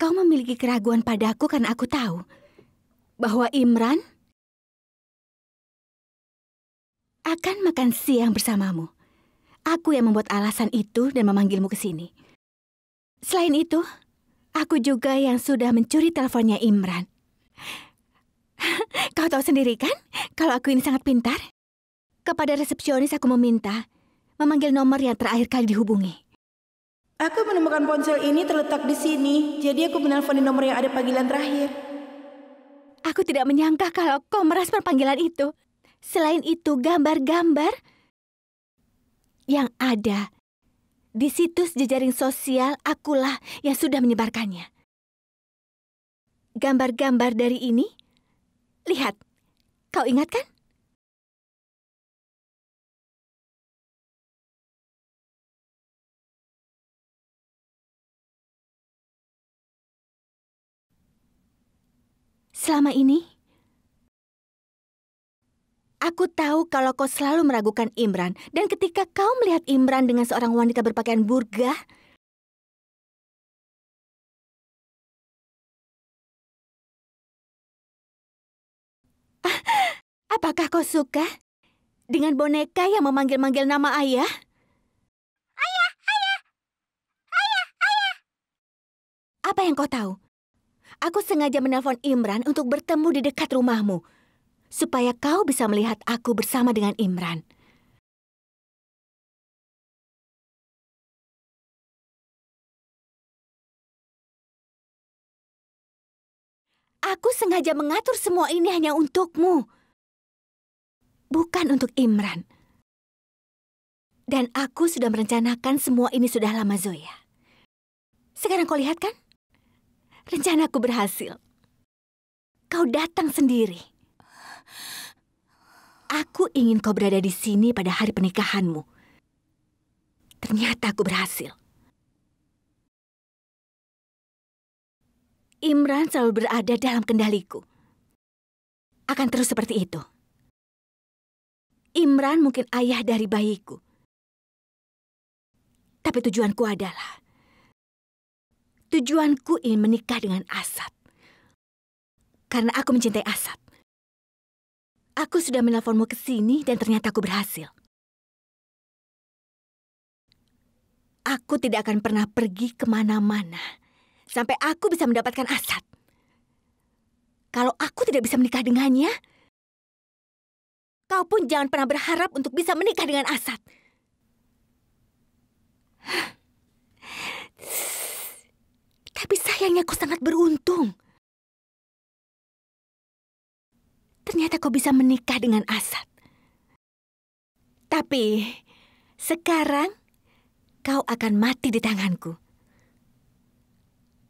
Kau memiliki keraguan padaku karena aku tahu bahwa Imran akan makan siang bersamamu. Aku yang membuat alasan itu dan memanggilmu ke sini. Selain itu, aku juga yang sudah mencuri teleponnya Imran. Kau tahu sendiri kan, kalau aku ini sangat pintar. Kepada resepsionis aku meminta memanggil nomor yang terakhir kali dihubungi. Aku menemukan ponsel ini terletak di sini, jadi aku menelpon di nomor yang ada panggilan terakhir. Aku tidak menyangka kalau kau merespon panggilan itu. Selain itu, gambar-gambar yang ada di situs jejaring sosial akulah yang sudah menyebarkannya. Gambar-gambar dari ini, lihat, kau ingat kan? selama ini? Aku tahu kalau kau selalu meragukan Imran, dan ketika kau melihat Imran dengan seorang wanita berpakaian burga, Apakah kau suka dengan boneka yang memanggil-manggil nama ayah? Ayah, ayah, ayah, ayah. Apa yang kau tahu? Aku sengaja menelpon Imran untuk bertemu di dekat rumahmu, supaya kau bisa melihat aku bersama dengan Imran. Aku sengaja mengatur semua ini hanya untukmu, bukan untuk Imran. Dan aku sudah merencanakan semua ini sudah lama, Zoya. Sekarang kau lihat kan? rencanaku berhasil. Kau datang sendiri. Aku ingin kau berada di sini pada hari pernikahanmu. Ternyata aku berhasil. Imran selalu berada dalam kendaliku. Akan terus seperti itu. Imran mungkin ayah dari bayiku. Tapi tujuanku adalah Tujuanku ingin menikah dengan Asad. Karena aku mencintai Asad. Aku sudah menelponmu ke sini dan ternyata aku berhasil. Aku tidak akan pernah pergi kemana-mana sampai aku bisa mendapatkan Asad. Kalau aku tidak bisa menikah dengannya, kau pun jangan pernah berharap untuk bisa menikah dengan Asad. Huh. Tapi sayangnya kau sangat beruntung. Ternyata kau bisa menikah dengan Asad. Tapi sekarang kau akan mati di tanganku.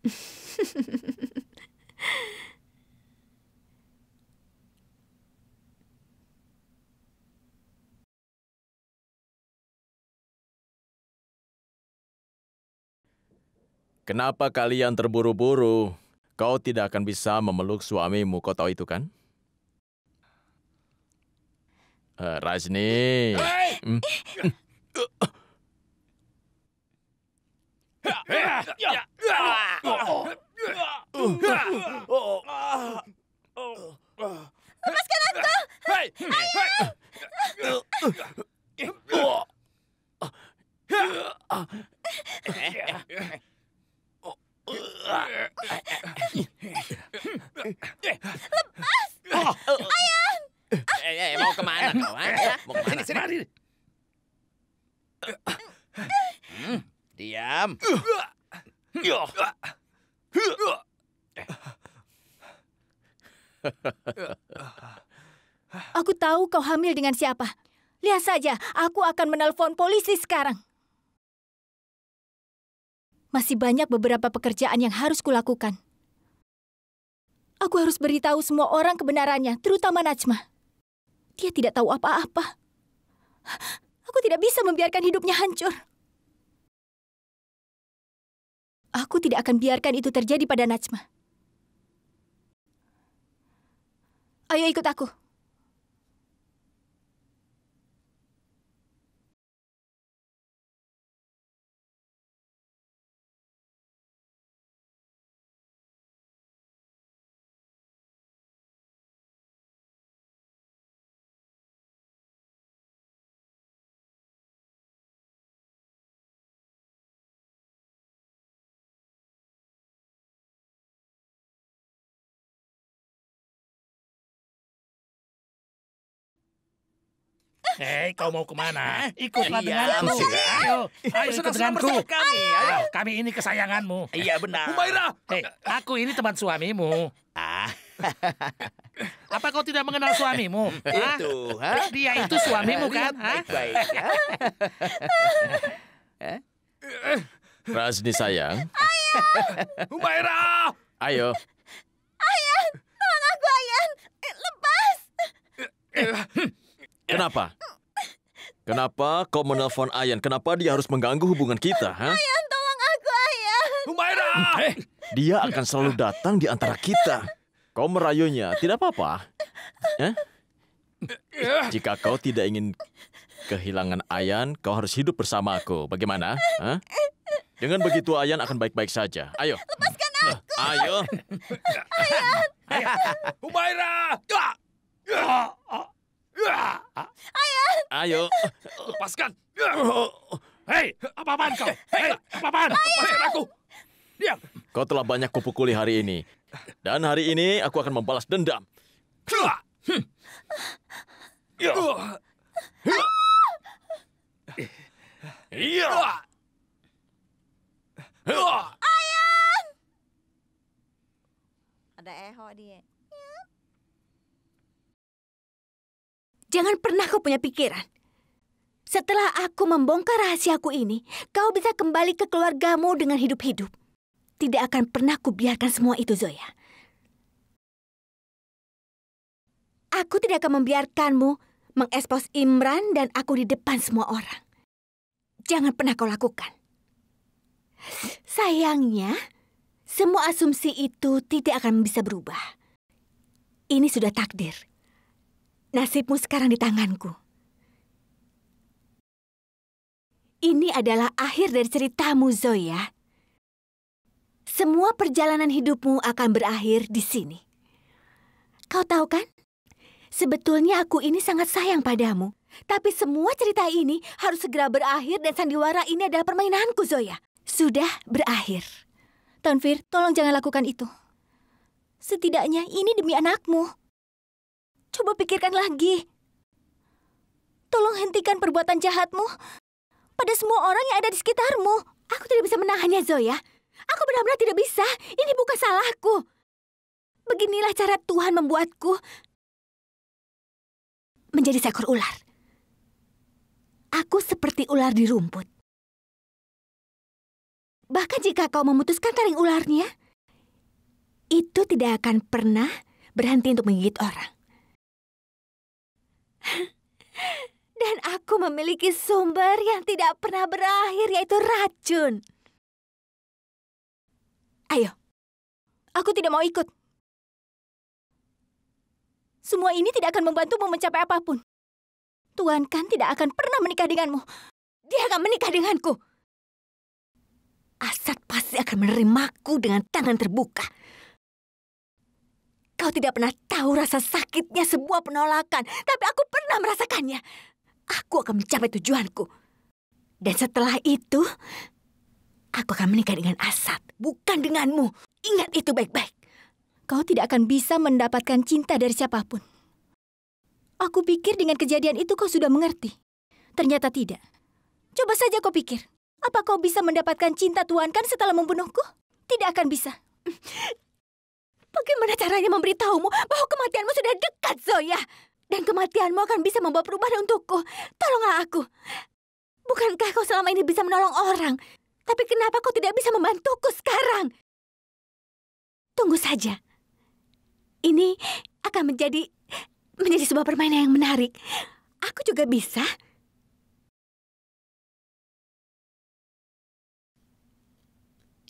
Kenapa kalian terburu-buru? Kau tidak akan bisa memeluk suamimu, kau tahu itu kan? Uh, eh, Rajni. Hmm? Lepaskan aku! dipanggil dengan siapa? Lihat saja, aku akan menelpon polisi sekarang. Masih banyak beberapa pekerjaan yang harus kulakukan. Aku harus beritahu semua orang kebenarannya, terutama Najma. Dia tidak tahu apa-apa. Aku tidak bisa membiarkan hidupnya hancur. Aku tidak akan biarkan itu terjadi pada Najma. Ayo ikut aku. Hei, kau mau kemana? Eh, iya, ikutlah iya, denganku. Ayo, ayo ikut denganku. Kami, ayo. kami ini kesayanganmu. Iya, benar. Humaira! Hei, aku ini teman suamimu. Ah. Apa kau tidak mengenal suamimu? itu, ha? Dia itu suamimu kan? Baik-baik. Ya. Eh? Rasni sayang. Ayah! Humaira! Ayo. Ayah, tolong aku, Ayah. Eh, lepas. Kenapa? Kenapa kau menelpon Ayan? Kenapa dia harus mengganggu hubungan kita? Ha? Ayan, tolong aku, Ayan. Humaira! Eh, dia akan selalu datang di antara kita. Kau merayunya, tidak apa-apa. Eh? Jika kau tidak ingin kehilangan Ayan, kau harus hidup bersama aku. Bagaimana? Ha? Dengan begitu Ayan akan baik-baik saja. Ayo. Lepaskan nah, aku. Ayo. Ayan. Humaira! Ah, ah. Ayo. Ayo. Lepaskan. Hei, apa-apaan kau? Hei, apa-apaan? Lepaskan aku. Diam. Kau telah banyak kupukuli hari ini. Dan hari ini aku akan membalas dendam. Hmm. Ya. Ya. Ya. Ada eho dia. Jangan pernah kau punya pikiran. Setelah aku membongkar rahasiaku ini, kau bisa kembali ke keluargamu dengan hidup-hidup. Tidak akan pernah biarkan semua itu, Zoya. Aku tidak akan membiarkanmu mengekspos Imran dan aku di depan semua orang. Jangan pernah kau lakukan. Sayangnya, semua asumsi itu tidak akan bisa berubah. Ini sudah takdir. Nasibmu sekarang di tanganku. Ini adalah akhir dari ceritamu, Zoya. Semua perjalanan hidupmu akan berakhir di sini. Kau tahu kan? Sebetulnya aku ini sangat sayang padamu. Tapi semua cerita ini harus segera berakhir dan sandiwara ini adalah permainanku, Zoya. Sudah berakhir. Tonfir, tolong jangan lakukan itu. Setidaknya ini demi anakmu. Coba pikirkan lagi. Tolong hentikan perbuatan jahatmu pada semua orang yang ada di sekitarmu. Aku tidak bisa menahannya, Zoya. Aku benar-benar tidak bisa. Ini bukan salahku. Beginilah cara Tuhan membuatku menjadi seekor ular. Aku seperti ular di rumput. Bahkan jika kau memutuskan taring ularnya, itu tidak akan pernah berhenti untuk menggigit orang. Dan aku memiliki sumber yang tidak pernah berakhir, yaitu racun. Ayo, aku tidak mau ikut. Semua ini tidak akan membantumu mencapai apapun. Tuhan kan tidak akan pernah menikah denganmu. Dia akan menikah denganku. Asad pasti akan menerimaku dengan tangan terbuka. Kau tidak pernah tahu rasa sakitnya sebuah penolakan, tapi aku pernah merasakannya. Aku akan mencapai tujuanku. Dan setelah itu, aku akan menikah dengan Asad, bukan denganmu. Ingat itu baik-baik. Kau tidak akan bisa mendapatkan cinta dari siapapun. Aku pikir dengan kejadian itu kau sudah mengerti. Ternyata tidak. Coba saja kau pikir. Apa kau bisa mendapatkan cinta Tuhan kan setelah membunuhku? Tidak akan bisa. Bagaimana caranya memberitahumu bahwa kematianmu sudah dekat, Zoya? Dan kematianmu akan bisa membawa perubahan untukku. Tolonglah aku. Bukankah kau selama ini bisa menolong orang? Tapi kenapa kau tidak bisa membantuku sekarang? Tunggu saja. Ini akan menjadi menjadi sebuah permainan yang menarik. Aku juga bisa.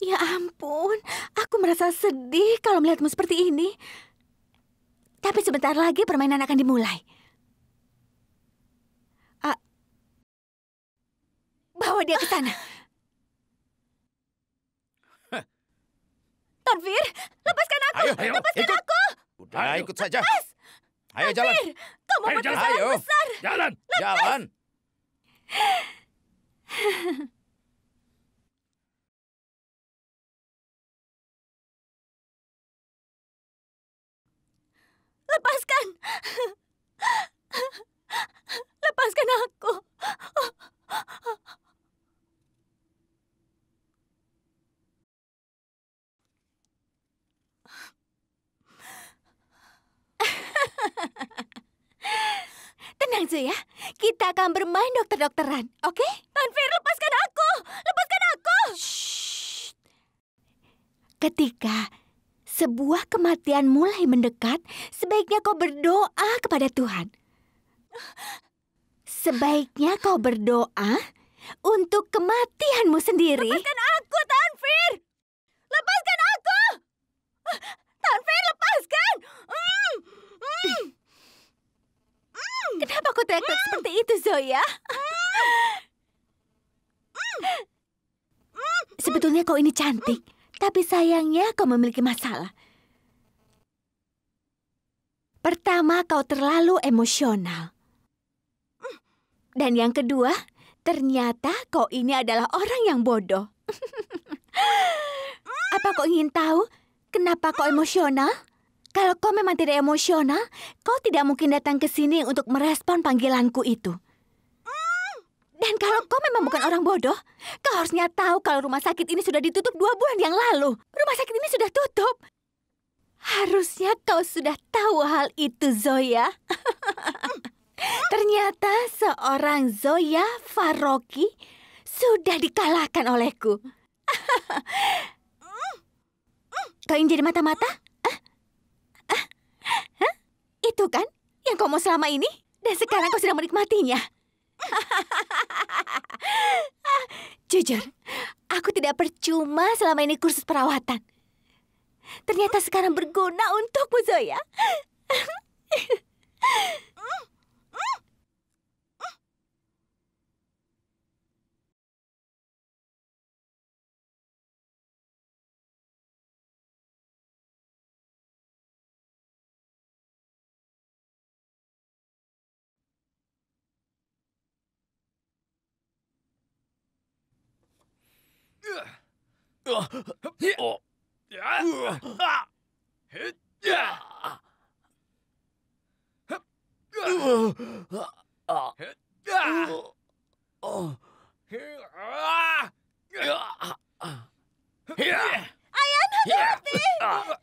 Ya ampun, aku merasa sedih kalau melihatmu seperti ini. Tapi sebentar lagi permainan akan dimulai. Uh, bawa dia ke sana. Tanvir, lepaskan aku! Ayo, ayo, lepaskan ikut. aku! Udah, ayo. ikut saja. Lepas. Ayo Tanvir, jalan. Kamu ayo, jalan. Ayo. besar. Jalan, Lepas. jalan. Lepaskan! Lepaskan aku! Tenang, Zoya. Kita akan bermain dokter-dokteran, oke? Okay? sebuah kematian mulai mendekat, sebaiknya kau berdoa kepada Tuhan. Sebaiknya kau berdoa untuk kematianmu sendiri. Lepaskan aku, Tanfir! Lepaskan aku! Tanfir, lepaskan! Mm. Mm. mm. Kenapa kau teriak mm. seperti itu, Zoya? Mm. Sebetulnya kau ini cantik. Tapi sayangnya kau memiliki masalah. Pertama, kau terlalu emosional. Dan yang kedua, ternyata kau ini adalah orang yang bodoh. Apa kau ingin tahu kenapa kau emosional? Kalau kau memang tidak emosional, kau tidak mungkin datang ke sini untuk merespon panggilanku itu. Dan kalau kau memang bukan orang bodoh, kau harusnya tahu kalau rumah sakit ini sudah ditutup dua bulan yang lalu. Rumah sakit ini sudah tutup. Harusnya kau sudah tahu hal itu, Zoya. Ternyata seorang Zoya Faroki sudah dikalahkan olehku. kau ingin jadi mata-mata? Ah? Ah? Itu kan yang kau mau selama ini? Dan sekarang kau sedang menikmatinya. Jujur, aku tidak percuma selama ini kursus perawatan. Ternyata sekarang berguna untukmu, Zoya. Hmm. 謝って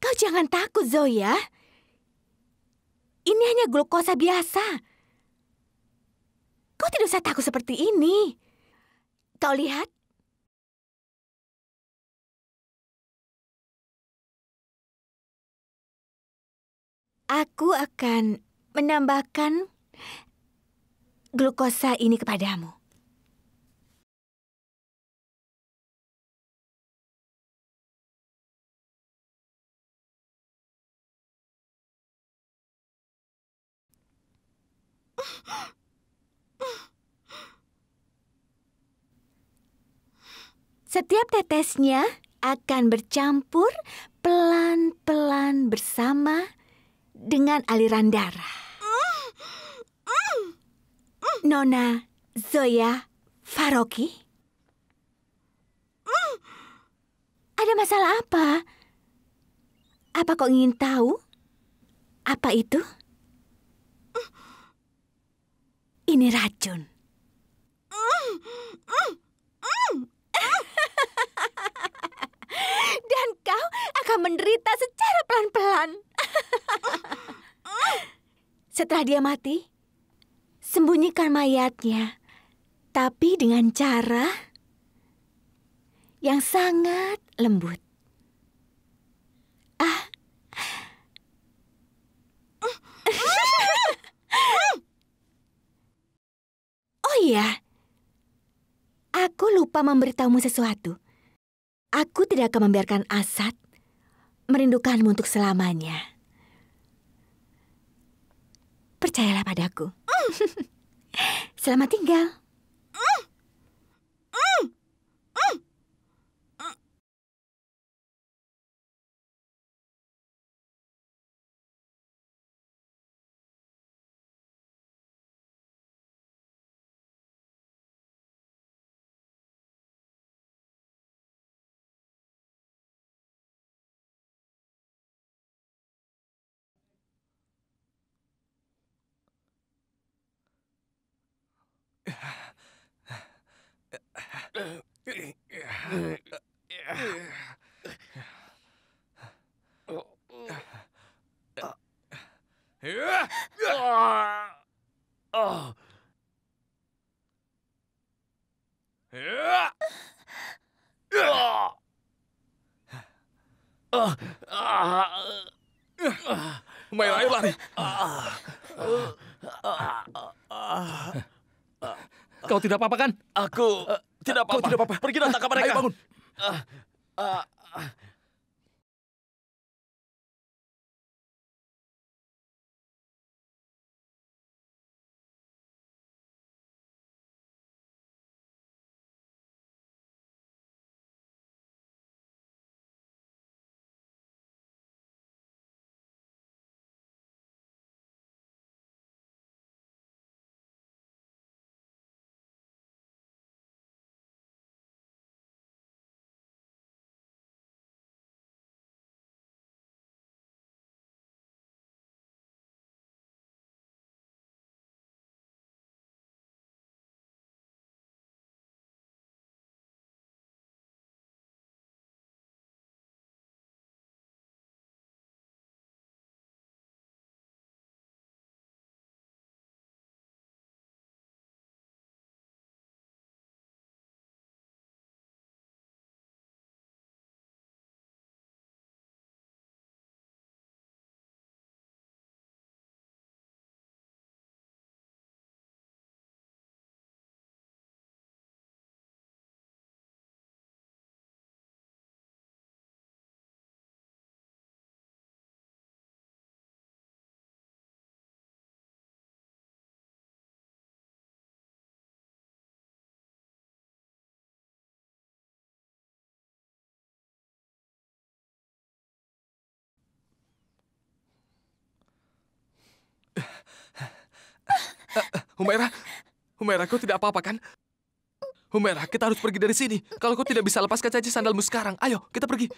Kau jangan takut, Zoya. Ini hanya glukosa biasa. Kau tidak usah takut seperti ini. Kau lihat, aku akan menambahkan glukosa ini kepadamu. Setiap tetesnya akan bercampur pelan-pelan bersama dengan aliran darah. Nona Zoya Faroki? Mm. Ada masalah apa? Apa kau ingin tahu? Apa itu? Hmm. Ini racun. Hmm. Hmm. Dan kau akan menderita secara pelan-pelan. Setelah dia mati, sembunyikan mayatnya, tapi dengan cara yang sangat lembut. Ah. oh iya, aku lupa memberitahumu sesuatu. Aku tidak akan membiarkan Asad merindukanmu untuk selamanya. Percayalah padaku. Selamat tinggal. Mm. mm. Kau tidak apa-apa kan? Aku... Uh, tidak apa-apa. Tidak apa-apa. Pergi datang ke mereka. Ayo bangun. Humaira, Humaira, kau tidak apa-apa kan? Humaira, kita harus pergi dari sini. Kalau kau tidak bisa lepaskan saja sandalmu sekarang, ayo kita pergi.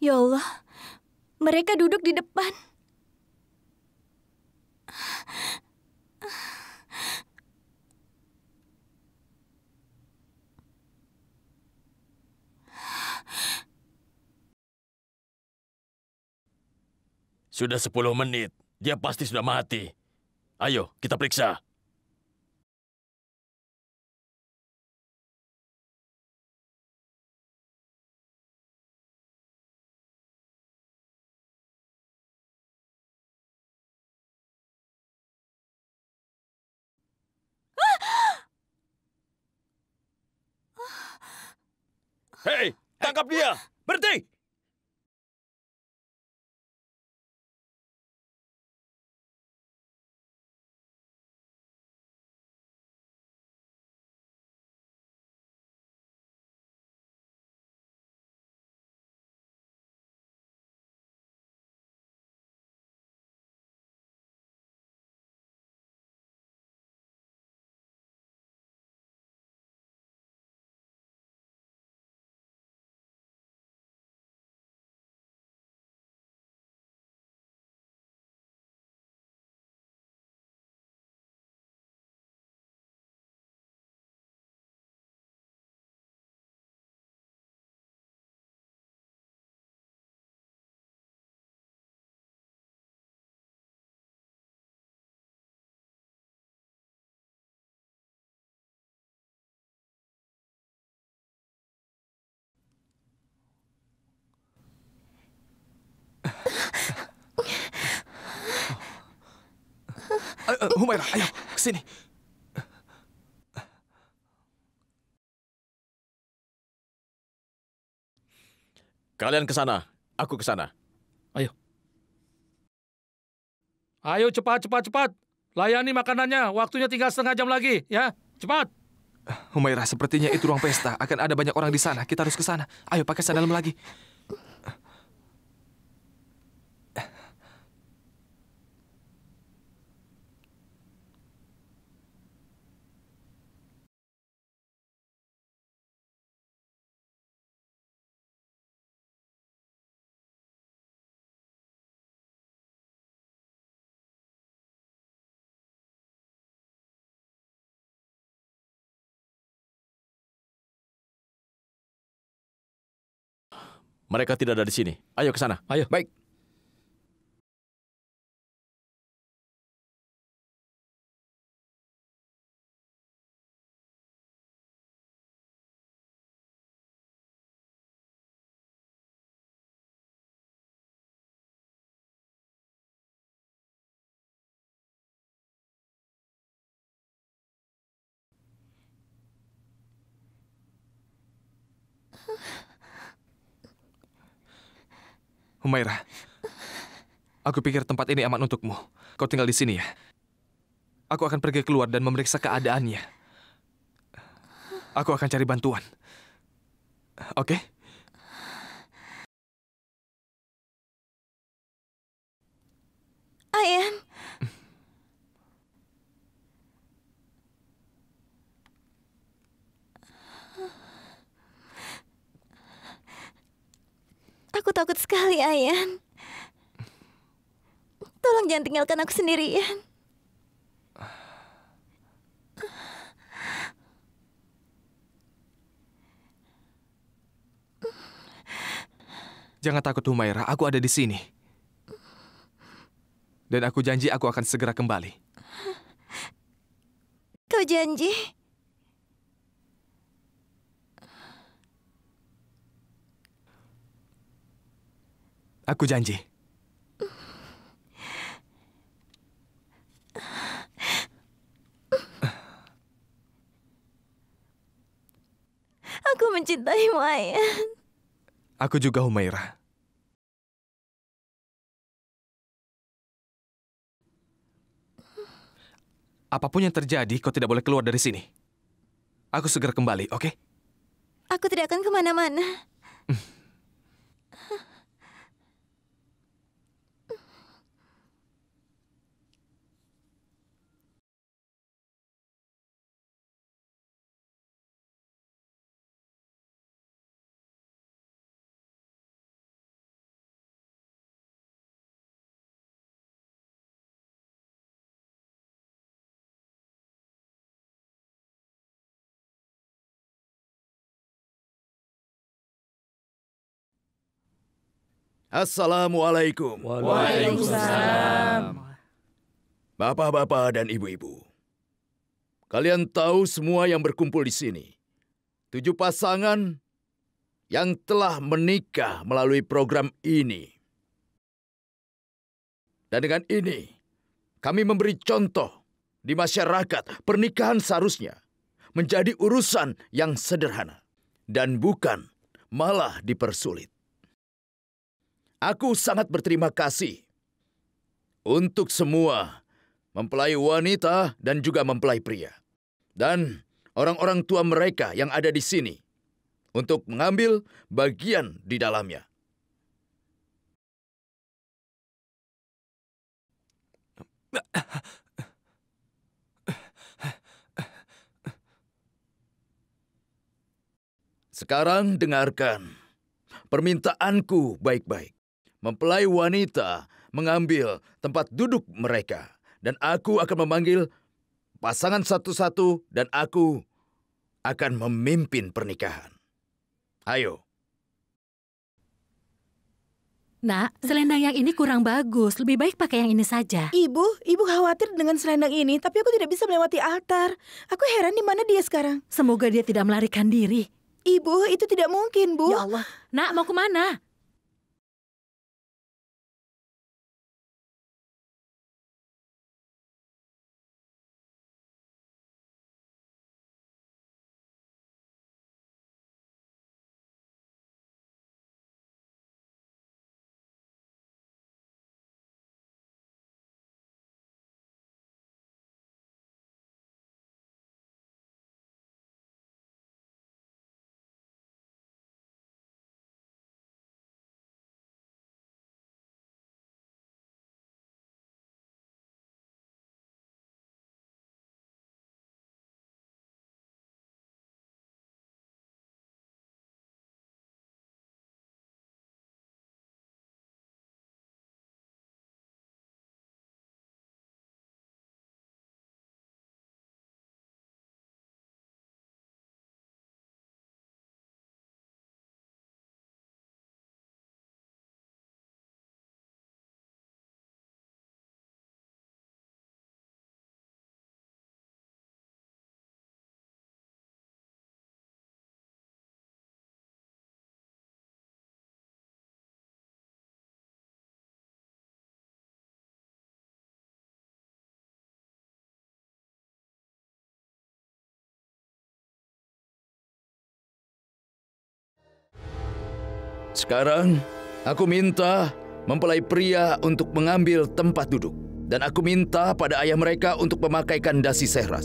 Ya Allah, mereka duduk di depan. Sudah sepuluh menit. Dia pasti sudah mati. Ayo, kita periksa. Hei, tangkap dia! Eh, berhenti! Eh, eh, Humaira, ayo, sini. Kalian ke sana, aku ke sana. Ayo. Ayo cepat, cepat, cepat. Layani makanannya, waktunya tinggal setengah jam lagi, ya. Cepat. Humaira, sepertinya itu ruang pesta. Akan ada banyak orang di sana. Kita harus ke sana. Ayo pakai sandal lagi. Mereka tidak ada di sini. Ayo ke sana. Ayo. Baik. Humaira, aku pikir tempat ini aman untukmu. Kau tinggal di sini ya. Aku akan pergi keluar dan memeriksa keadaannya. Aku akan cari bantuan. Oke? Okay? I Aku takut sekali, Ayan. Tolong jangan tinggalkan aku sendirian. Jangan takut, Humaira. Aku ada di sini. Dan aku janji aku akan segera kembali. Kau janji? Aku janji. Aku mencintaimu, Ayan. Aku juga, Humaira. Apapun yang terjadi, kau tidak boleh keluar dari sini. Aku segera kembali, oke? Okay? Aku tidak akan kemana-mana. Assalamualaikum. Waalaikumsalam. Bapak-bapak dan ibu-ibu. Kalian tahu semua yang berkumpul di sini. Tujuh pasangan yang telah menikah melalui program ini. Dan dengan ini, kami memberi contoh di masyarakat pernikahan seharusnya menjadi urusan yang sederhana dan bukan malah dipersulit. Aku sangat berterima kasih untuk semua mempelai wanita dan juga mempelai pria. Dan orang-orang tua mereka yang ada di sini untuk mengambil bagian di dalamnya. Sekarang dengarkan permintaanku baik-baik mempelai wanita mengambil tempat duduk mereka. Dan aku akan memanggil pasangan satu-satu dan aku akan memimpin pernikahan. Ayo. Nak, selendang yang ini kurang bagus. Lebih baik pakai yang ini saja. Ibu, ibu khawatir dengan selendang ini, tapi aku tidak bisa melewati altar. Aku heran di mana dia sekarang. Semoga dia tidak melarikan diri. Ibu, itu tidak mungkin, Bu. Ya Allah. Nak, mau ke mana? Sekarang, aku minta mempelai pria untuk mengambil tempat duduk. Dan aku minta pada ayah mereka untuk memakaikan dasi sehras.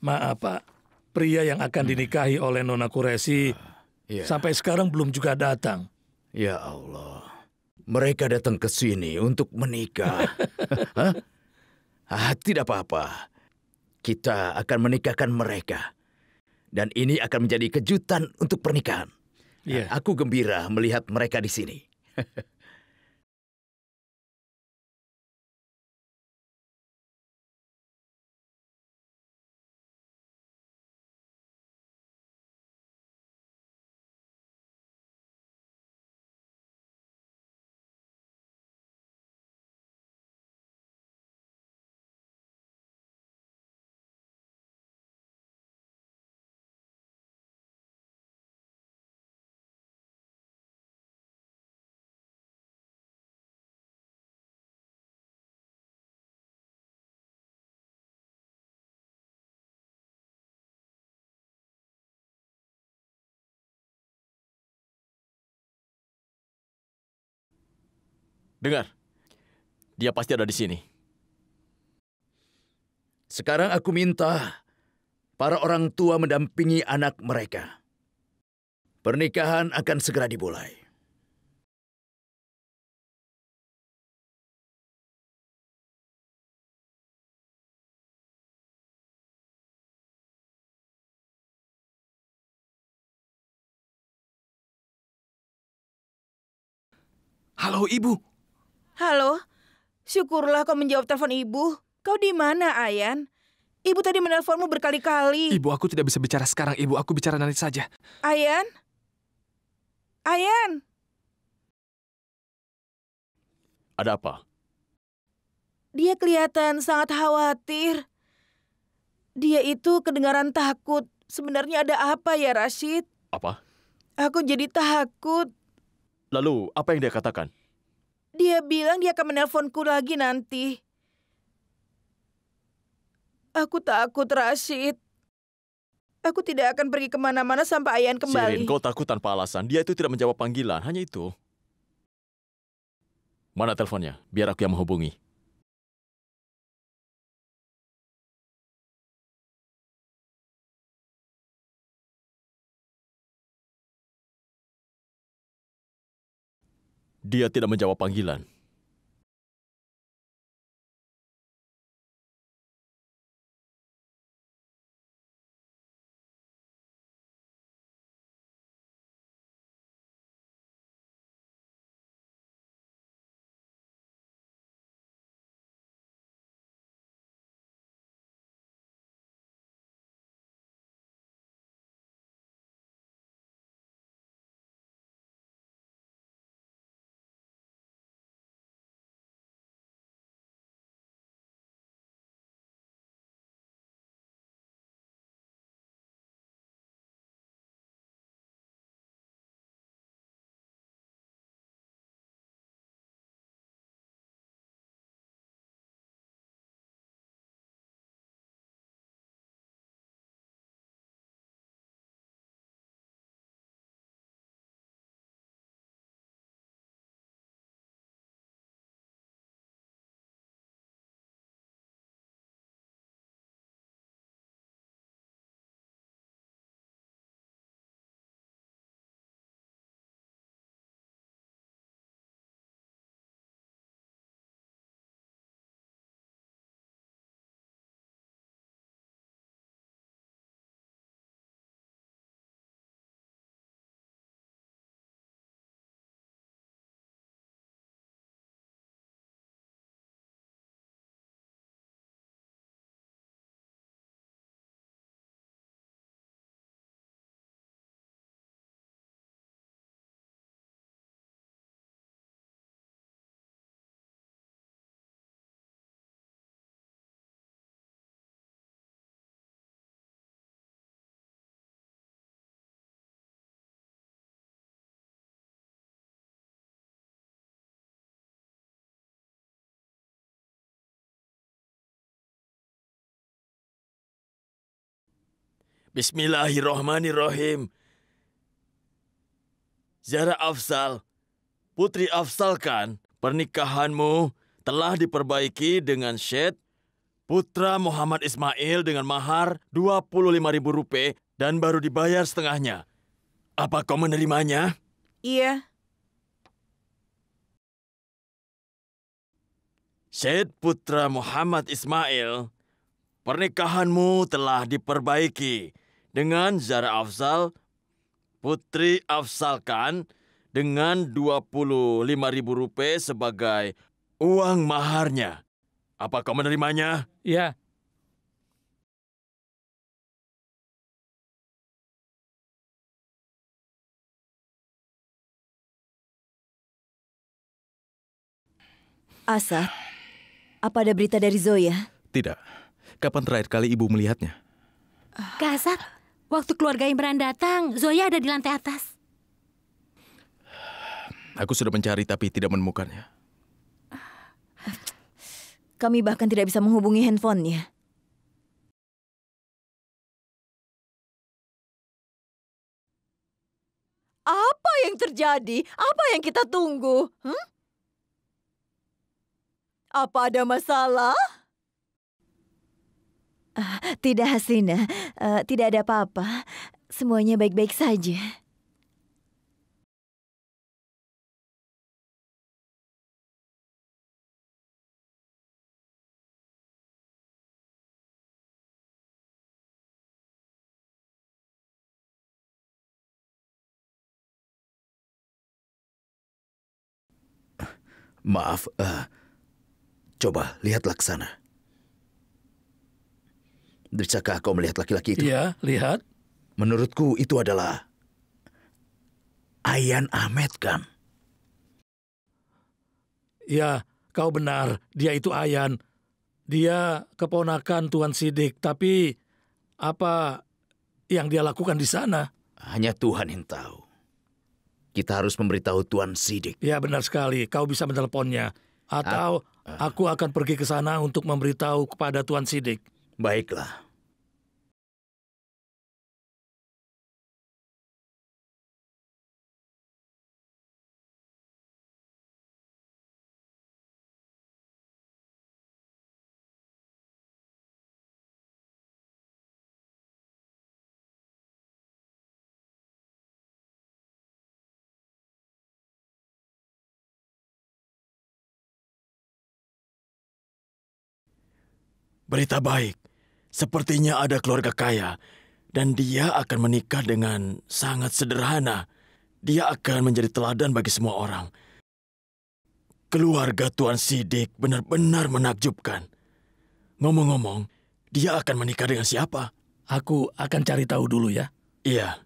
Maaf, Pak. Pria yang akan dinikahi oleh Nona Kuresi uh, ah, iya. sampai sekarang belum juga datang. Ya Allah. Mereka datang ke sini untuk menikah. Hah? Ah, tidak apa-apa. Kita akan menikahkan mereka. Dan ini akan menjadi kejutan untuk pernikahan. Yeah. Aku gembira melihat mereka di sini. Dengar, dia pasti ada di sini. Sekarang aku minta para orang tua mendampingi anak mereka. Pernikahan akan segera dimulai. Halo, Ibu. Halo, syukurlah kau menjawab telepon ibu. Kau di mana, Ayan? Ibu tadi menelponmu berkali-kali. Ibu, aku tidak bisa bicara sekarang. Ibu, aku bicara nanti saja. Ayan? Ayan? Ada apa? Dia kelihatan sangat khawatir. Dia itu kedengaran takut. Sebenarnya ada apa ya, Rashid? Apa? Aku jadi takut. Lalu, apa yang dia katakan? Dia bilang dia akan menelponku lagi nanti. Aku takut, Rashid. Aku tidak akan pergi kemana-mana sampai Ayan kembali. Sirin, kau takut tanpa alasan. Dia itu tidak menjawab panggilan, hanya itu. Mana teleponnya? Biar aku yang menghubungi. Dia tidak menjawab panggilan. Bismillahirrohmanirrohim. Zara Afsal, Putri Afsal kan, pernikahanmu telah diperbaiki dengan Syed, putra Muhammad Ismail dengan mahar ribu rupiah dan baru dibayar setengahnya. Apa kau menerimanya? Iya. Syed Putra Muhammad Ismail, pernikahanmu telah diperbaiki dengan Zara Afzal, Putri Afzal Khan dengan ribu rupiah sebagai uang maharnya. Apa kau menerimanya? Iya. Asa, apa ada berita dari Zoya? Tidak. Kapan terakhir kali ibu melihatnya? Kak Waktu keluarga Imran datang, Zoya ada di lantai atas. Aku sudah mencari tapi tidak menemukannya. Kami bahkan tidak bisa menghubungi handphonenya. Apa yang terjadi? Apa yang kita tunggu? Hmm? Apa ada masalah? Uh, tidak, Hasina. Uh, tidak ada apa-apa. Semuanya baik-baik saja. Maaf, uh, coba lihat laksana. Bisakah kau melihat laki-laki itu? Iya, lihat. Menurutku itu adalah Ayan Ahmed kan? Ya, kau benar. Dia itu Ayan. Dia keponakan Tuan Sidik. Tapi apa yang dia lakukan di sana? Hanya Tuhan yang tahu. Kita harus memberitahu Tuan Sidik. Ya, benar sekali. Kau bisa menelponnya. Atau A ah, ah. aku akan pergi ke sana untuk memberitahu kepada Tuan Sidik. Baiklah. Berita baik. Sepertinya ada keluarga kaya, dan dia akan menikah dengan sangat sederhana. Dia akan menjadi teladan bagi semua orang. Keluarga Tuan Sidik benar-benar menakjubkan. Ngomong-ngomong, dia akan menikah dengan siapa? Aku akan cari tahu dulu ya. Iya.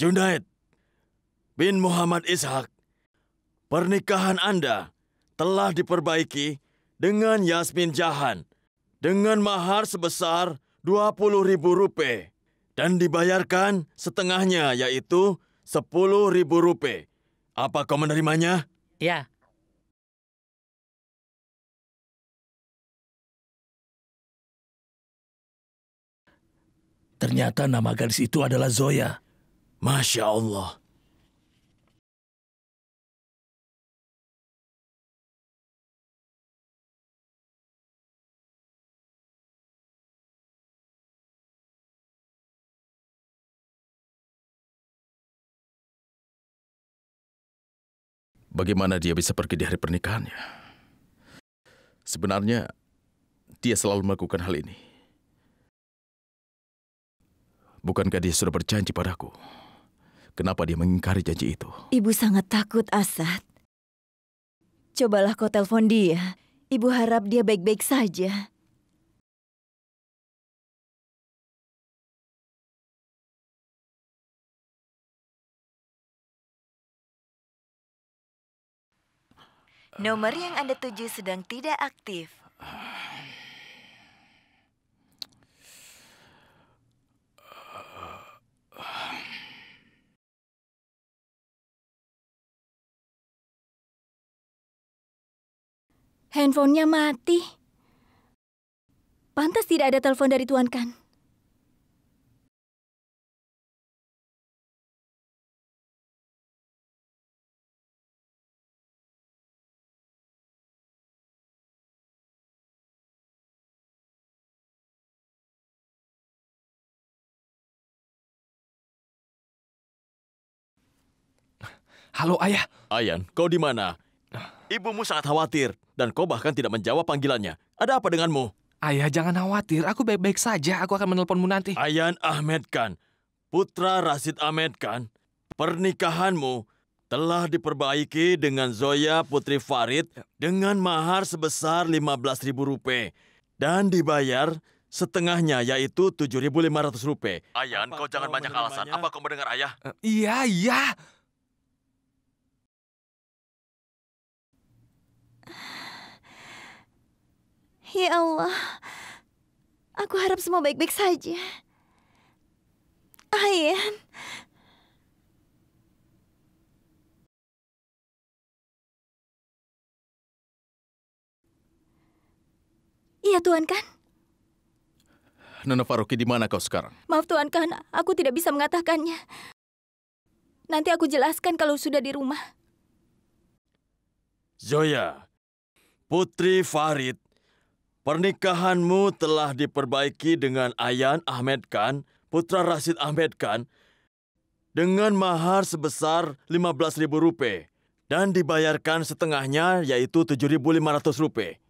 Junaid bin Muhammad Ishak, pernikahan Anda telah diperbaiki dengan Yasmin Jahan dengan mahar sebesar 20 ribu rupiah dan dibayarkan setengahnya yaitu 10 ribu rupiah. Apa kau menerimanya? Ya, Ternyata nama gadis itu adalah Zoya. Masya Allah. Bagaimana dia bisa pergi di hari pernikahannya? Sebenarnya, dia selalu melakukan hal ini. Bukankah dia sudah berjanji padaku? Kenapa dia mengingkari janji itu? Ibu sangat takut, Asad. Cobalah kau telepon dia. Ibu harap dia baik-baik saja. Nomor yang Anda tuju sedang tidak aktif. Handphonenya mati. Pantas tidak ada telepon dari Tuan Kan. Halo ayah. Ayan, kau di mana? Ibumu sangat khawatir, dan kau bahkan tidak menjawab panggilannya. Ada apa denganmu? Ayah, jangan khawatir. Aku baik-baik saja. Aku akan menelponmu nanti. Ayan Ahmed Khan, putra Rasid Ahmed Khan, pernikahanmu telah diperbaiki dengan Zoya Putri Farid ya. dengan mahar sebesar lima belas ribu rupiah dan dibayar setengahnya yaitu tujuh ribu 7.500 rupiah. Ayan, apa kau jangan banyak alasan. Apa kau mendengar ayah? Eh, iya, iya. Ya Allah, aku harap semua baik-baik saja. Ayan. Iya, Tuan kan? Nona Faruki di mana kau sekarang? Maaf, Tuan kan, aku tidak bisa mengatakannya. Nanti aku jelaskan kalau sudah di rumah. Zoya, Putri Farid Pernikahanmu telah diperbaiki dengan Ayan Ahmed Khan, putra Rashid Ahmed Khan, dengan mahar sebesar ribu 15000 dan dibayarkan setengahnya yaitu ratus 7500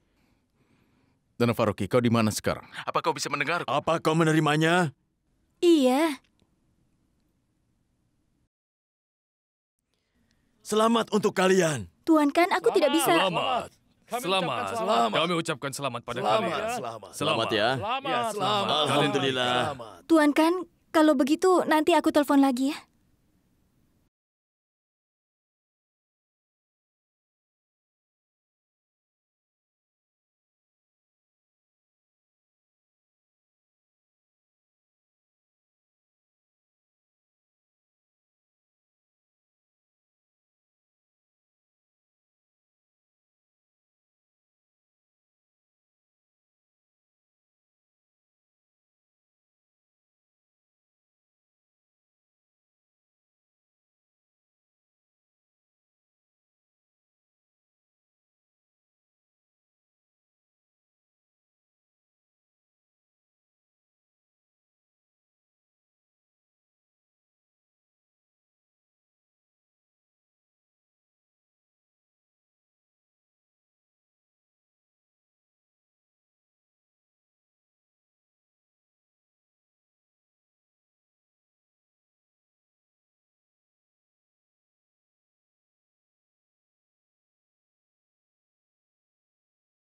Dan Faruki, kau di mana sekarang? Apa kau bisa mendengar? Apa kau menerimanya? Iya. Selamat untuk kalian. Tuan kan aku Selamat. tidak bisa. Selamat selamat. selamat. Kami ucapkan selamat pada selamat, kalian. Selamat. Selamat. Selamat ya. Selamat. Ya, selamat. Alhamdulillah. Selamat. Tuan kan, kalau begitu nanti aku telepon lagi ya.